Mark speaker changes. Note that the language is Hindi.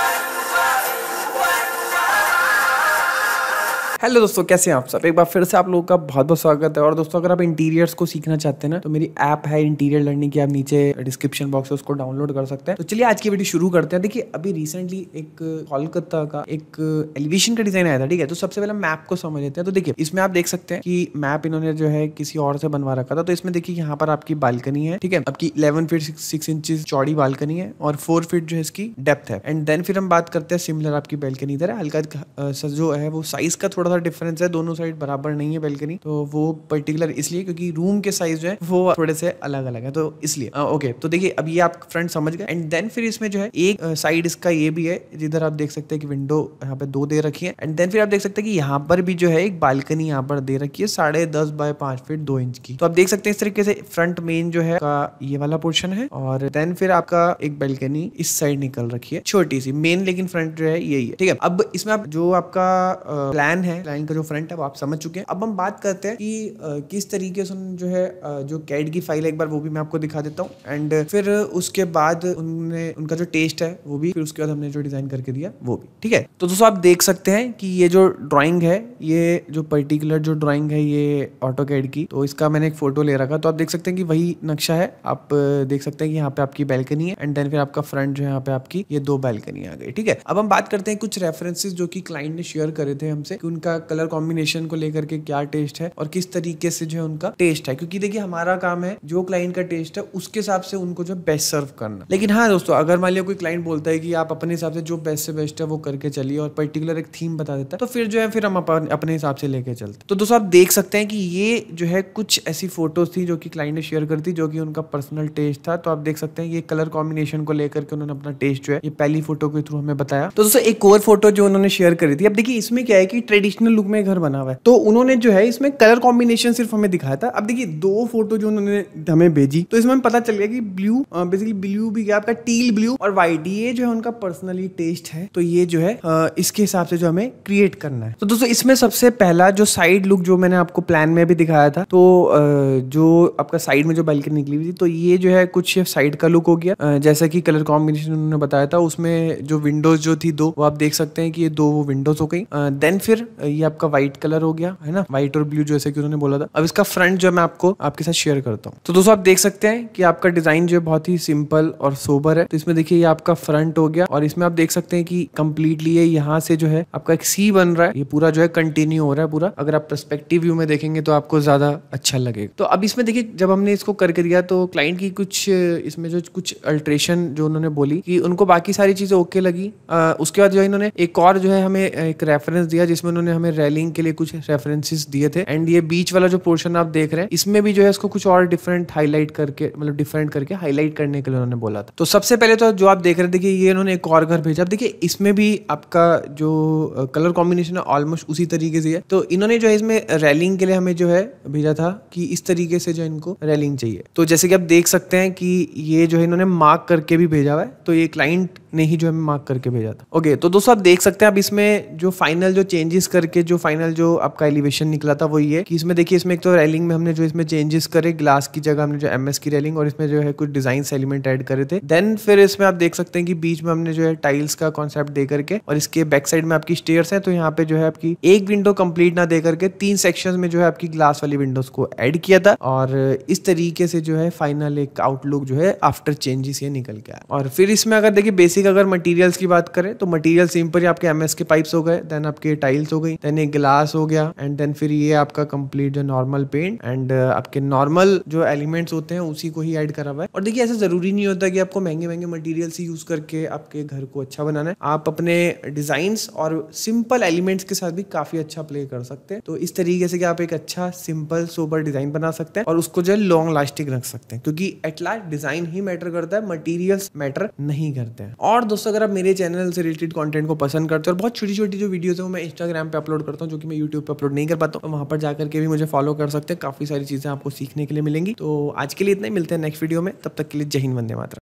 Speaker 1: Bye. हेलो दोस्तों कैसे हैं आप सब एक बार फिर से आप लोगों का बहुत बहुत स्वागत है और दोस्तों अगर आप इंटीरियर्स को सीखना चाहते हैं ना तो मेरी ऐप है इंटीरियर लर्निंग की आप नीचे डिस्क्रिप्शन बॉक्स में उसको डाउनलोड कर सकते हैं तो चलिए आज की वीडियो शुरू करते हैं देखिए अभी रिसेंटली एक कोलकाता का एक एलिवेशन का डिजाइन आया था ठीक है तो सबसे पहले मैप को समझ लेते हैं तो देखिए इसमें आप देख सकते हैं कि मैप इन्होंने जो है किसी और से बनवा रखा था तो इसमें देखिए यहाँ पर आपकी बालकनी है ठीक है आपकी इलेवन फीट सिक्स इंच चौड़ी बालकनी है और फोर फीट जो है इसकी डेप्थ है एंड देन फिर हम बात करते हैं सिमिलर आपकी बालकनी इधर है हल्का जो है वो साइज का थोड़ा थोड़ा सा डिफरेंस है दोनों साइड बराबर नहीं है बेल्कनी तो वो पर्टिकुलर इसलिए क्योंकि रूम के साइज जो है वो थोड़े से अलग अलग है तो इसलिए ओके तो देखिए अब ये आप फ्रंट समझ गए एंड देन फिर इसमें जो है एक साइड इसका ये भी है जिधर आप देख सकते हैं कि विंडो यहाँ पे दो दे रखी है एंड देन फिर आप देख सकते हैं कि यहाँ पर भी जो है एक बालकनी यहाँ पर दे रखी है साढ़े दस बाय पांच फीट दो इंच की तो आप देख सकते हैं इस तरीके से फ्रंट मेन जो है का ये वाला पोर्शन है और देन फिर आपका एक बालकनी इस साइड निकल रखी है छोटी सी मेन लेकिन फ्रंट जो है यही है ठीक है अब इसमें आप जो आपका प्लान है है क्लाइंट का जो फ्रंट है वो आप समझ चुके हैं अब हम बात करते हैं कि किस तरीके से जो है जो कैड की फाइल है एक बार वो भी मैं आपको दिखा देता हूँ एंड फिर उसके बाद उनने उनका जो टेस्ट है वो भी फिर उसके बाद हमने जो डिज़ाइन करके दिया वो भी ठीक है तो दोस्तों आप देख सकते हैं कि ये जो ड्रॉइंग है ये जो पर्टिकुलर जो ड्रॉइंग है ये ऑटो कैड की तो इसका मैंने एक फोटो ले रखा तो आप देख सकते हैं कि वही नक्शा है आप देख सकते हैं कि यहाँ पे आपकी बैल्कनी है एंड देन फिर आपका फ्रंट जो है यहाँ पे आपकी ये दो बैल्कनी आ गई ठीक है अब हम बात करते हैं कुछ रेफरेंसेज जो कि क्लाइंट ने शेयर करे थे हमसे कि उनका इसका कलर कॉम्बिनेशन को लेकर के क्या टेस्ट है और किस तरीके से जो है उनका टेस्ट है क्योंकि देखिए हमारा काम है जो क्लाइंट का टेस्ट है उसके हिसाब से उनको जो बेस्ट सर्व करना लेकिन हाँ दोस्तों अगर मान लिया कोई क्लाइंट बोलता है कि आप अपने हिसाब से जो बेस्ट से बेस्ट है वो करके चलिए और पर्टिकुलर एक थीम बता देता है तो फिर जो है फिर हम अपने हिसाब से लेके चलते तो दोस्तों आप देख सकते हैं कि ये जो है कुछ ऐसी फोटोज थी जो कि क्लाइंट ने शेयर करती जो कि उनका पर्सनल टेस्ट था तो आप देख सकते हैं ये कलर कॉम्बिनेशन को लेकर के उन्होंने अपना टेस्ट जो है ये पहली फोटो के थ्रू हमें बताया तो दोस्तों एक और फोटो जो उन्होंने शेयर करी थी अब देखिए इसमें क्या है कि ट्रेडिशनल ट्रेडिशनल लुक में घर बना हुआ है तो उन्होंने जो है इसमें कलर कॉम्बिनेशन सिर्फ हमें दिखाया था अब देखिए दो फोटो जो उन्होंने हमें भेजी तो इसमें पता चल गया कि ब्लू बेसिकली ब्लू भी क्या आपका टील ब्लू और व्हाइट ये जो है उनका पर्सनली टेस्ट है तो ये जो है इसके हिसाब से जो हमें क्रिएट करना है तो दोस्तों इसमें सबसे पहला जो साइड लुक जो मैंने आपको प्लान में भी दिखाया था तो जो आपका साइड में जो बैल्कनी निकली हुई थी तो ये जो है कुछ साइड का लुक हो गया जैसा कि कलर कॉम्बिनेशन उन्होंने बताया था उसमें जो विंडोज जो थी दो वो आप देख सकते हैं कि ये दो वो विंडोज हो गई देन फिर ये आपका व्हाइट कलर हो गया है ना व्हाइट और ब्लू जैसे कि उन्होंने बोला था अब इसका फ्रंट जो मैं आपको आपके साथ शेयर करता हूँ तो दोस्तों आप देख सकते हैं कि आपका डिजाइन जो है बहुत ही सिंपल और सोबर है तो इसमें देखिए ये आपका फ्रंट हो गया और इसमें आप देख सकते हैं कि कम्प्लीटली ये यहाँ से जो है आपका एक सी बन रहा है ये पूरा जो है कंटिन्यू हो रहा है पूरा अगर आप परस्पेक्टिव व्यू में देखेंगे तो आपको ज्यादा अच्छा लगेगा तो अब इसमें देखिए जब हमने इसको करके दिया तो क्लाइंट की कुछ इसमें जो कुछ अल्ट्रेशन जो उन्होंने बोली कि उनको बाकी सारी चीजें ओके लगी उसके बाद जो है इन्होंने एक और जो है हमें एक रेफरेंस दिया जिसमें उन्होंने हमें रेलिंग के लिए कुछ रेफरेंसेस दिए थे एंड ये बीच वाला जो पोर्शन आप देख रहे हैं इसमें भी जो है इसको कुछ और डिफरेंट हाईलाइट करके मतलब डिफरेंट करके हाईलाइट करने के लिए उन्होंने बोला था तो सबसे पहले तो जो आप देख रहे देखिए ये इन्होंने एक और घर भेजा देखिए इसमें भी आपका जो कलर कॉम्बिनेशन है ऑलमोस्ट उसी तरीके से है तो इन्होंने जो है इसमें रेलिंग के लिए हमें जो है भेजा था कि इस तरीके से जो इनको रेलिंग चाहिए तो जैसे कि आप देख सकते हैं कि ये जो है इन्होंने मार्क करके भी भेजा हुआ है तो ये क्लाइंट ने ही जो हमें मार्क करके भेजा था ओके तो दोस्तों आप देख सकते हैं अब इसमें जो फाइनल जो चेंजेस करके जो फाइनल जो आपका एलिवेशन निकला था वो ये कि इसमें देखिए इसमें एक तो रेलिंग में हमने जो इसमें चेंजेस करे ग्लास की जगह हमने जो एम की रेलिंग और इसमें जो है कुछ डिजाइन एलिमेंट एड करे थे देन फिर इसमें आप देख सकते हैं कि बीच में हमने जो है टाइल्स का कॉन्सेप्ट दे करके और इसके बैक साइड में आपकी स्टेयर्स है तो यहाँ पे जो है आपकी एक विंडो कंप्लीट ना दे करके तीन सेक्शन में जो है आपकी ग्लास वाली विंडोज को एड किया था और इस तरीके से जो है फाइनल एक आउटलुक जो है आफ्टर चेंजेस ये निकल गया और फिर इसमें अगर देखिए बेसिक बेसिक अगर मटेरियल्स की बात करें तो मटेरियल सिंपली आपके एम के पाइप्स हो गए देन आपके टाइल्स हो गई देन एक ग्लास हो गया एंड देन फिर ये आपका कंप्लीट जो नॉर्मल पेंट एंड आपके नॉर्मल जो एलिमेंट्स होते हैं उसी को ही ऐड करा हुआ है और देखिए ऐसा जरूरी नहीं होता कि आपको महंगे महंगे मटेरियल्स यूज करके आपके घर को अच्छा बनाना है आप अपने डिजाइन और सिंपल एलिमेंट्स के साथ भी काफी अच्छा प्ले कर सकते हैं तो इस तरीके से कि आप एक अच्छा सिंपल सोबर डिजाइन बना सकते हैं और उसको जो है लॉन्ग लास्टिंग रख सकते हैं क्योंकि एट लास्ट डिजाइन ही मैटर करता है मटीरियल मैटर नहीं करते हैं और दोस्तों अगर आप मेरे चैनल से रिलेटेड कंटेंट को पसंद करते हो और बहुत छोटी छोटी जो वीडियोस है वो मैं इंस्टाग्राम पे अपलोड करता हूँ जो कि मैं यूट्यूब पे अपलोड नहीं कर पाता हूँ तो वहाँ पर जाकर के भी मुझे फॉलो कर सकते हैं काफ़ी सारी चीज़ें आपको सीखने के लिए मिलेंगी तो आज के लिए इतना ही मिलते हैं नेक्स्ट वीडियो में तब तक के लिए जहीन वंदे मात्र